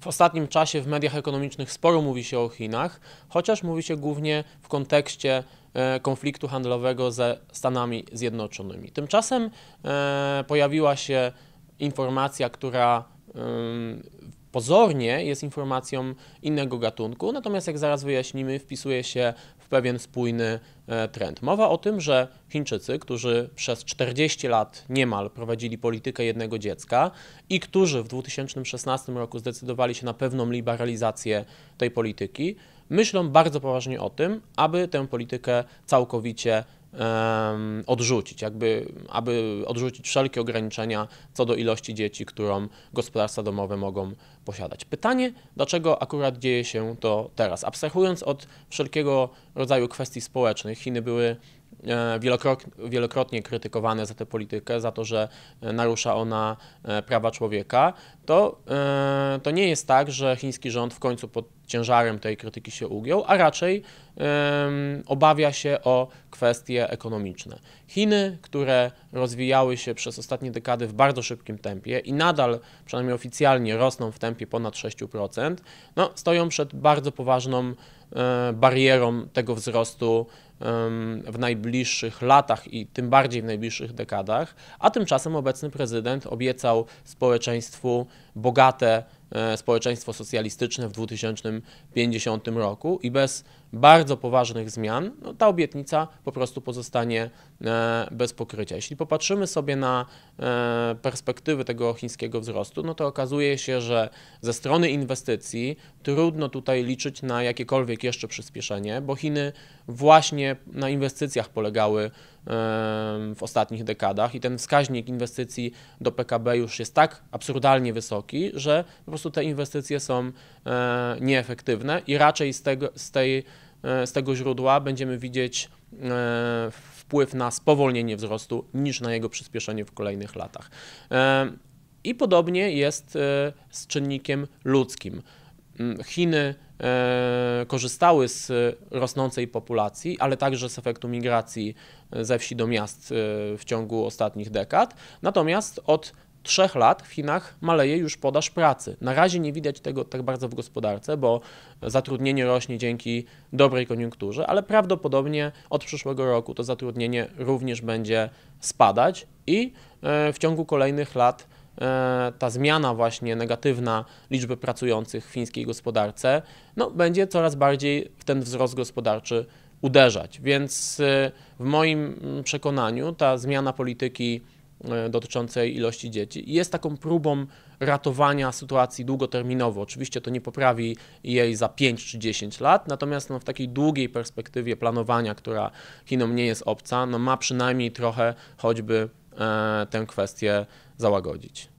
W ostatnim czasie w mediach ekonomicznych sporo mówi się o Chinach, chociaż mówi się głównie w kontekście e, konfliktu handlowego ze Stanami Zjednoczonymi. Tymczasem e, pojawiła się informacja, która pozornie jest informacją innego gatunku, natomiast jak zaraz wyjaśnimy, wpisuje się w pewien spójny e, trend. Mowa o tym, że Chińczycy, którzy przez 40 lat niemal prowadzili politykę jednego dziecka i którzy w 2016 roku zdecydowali się na pewną liberalizację tej polityki, myślą bardzo poważnie o tym, aby tę politykę całkowicie odrzucić, jakby, aby odrzucić wszelkie ograniczenia co do ilości dzieci, którą gospodarstwa domowe mogą posiadać. Pytanie, dlaczego akurat dzieje się to teraz? Abstrahując od wszelkiego rodzaju kwestii społecznych, Chiny były E, wielokrotnie krytykowane za tę politykę, za to, że e, narusza ona e, prawa człowieka, to, to nie jest tak, że chiński rząd w końcu pod ciężarem tej krytyki się ugiął, a raczej obawia się o kwestie ekonomiczne. Chiny, które rozwijały się przez ostatnie dekady w bardzo szybkim tempie i nadal, przynajmniej oficjalnie, rosną w tempie ponad 6%, no, stoją przed bardzo poważną E, barierą tego wzrostu w najbliższych latach i tym bardziej w najbliższych dekadach, a tymczasem obecny prezydent obiecał społeczeństwu bogate E, społeczeństwo socjalistyczne w 2050 roku i bez bardzo poważnych zmian no, ta obietnica po prostu pozostanie e, bez pokrycia. Jeśli popatrzymy sobie na e, perspektywy tego chińskiego wzrostu, no to okazuje się, że ze strony inwestycji trudno tutaj liczyć na jakiekolwiek jeszcze przyspieszenie, bo Chiny właśnie na inwestycjach polegały w ostatnich dekadach i ten wskaźnik inwestycji do PKB już jest tak absurdalnie wysoki, że po prostu te inwestycje są e, nieefektywne i raczej z tego, z tej, e, z tego źródła będziemy widzieć e, wpływ na spowolnienie wzrostu niż na jego przyspieszenie w kolejnych latach. I podobnie jest z czynnikiem ludzkim. Mm, Chiny e, korzystały z e, rosnącej populacji, ale także z efektu migracji e, ze wsi do miast w ciągu ostatnich dekad. Natomiast od trzech lat w Chinach maleje już podaż pracy. Na razie nie widać tego tak bardzo w gospodarce, bo zatrudnienie rośnie dzięki dobrej koniunkturze, ale prawdopodobnie od przyszłego roku to zatrudnienie również będzie spadać i w ciągu kolejnych lat E, ta zmiana właśnie negatywna liczby pracujących w fińskiej gospodarce no, będzie coraz bardziej w ten wzrost gospodarczy uderzać. Więc e, w moim mm, przekonaniu ta zmiana polityki e, dotyczącej ilości dzieci jest taką próbą ratowania sytuacji długoterminowo. Oczywiście to nie poprawi jej za 5 czy 10 lat, natomiast no, w takiej długiej perspektywie planowania, która Chinom nie jest obca, no, ma przynajmniej trochę choćby E, tę kwestię załagodzić.